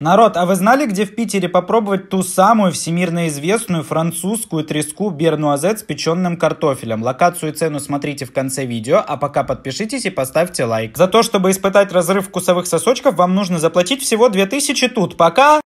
Народ, а вы знали, где в Питере попробовать ту самую всемирно известную французскую треску Бернуазет с печенным картофелем? Локацию и цену смотрите в конце видео, а пока подпишитесь и поставьте лайк. За то, чтобы испытать разрыв вкусовых сосочков, вам нужно заплатить всего 2000 тут. Пока!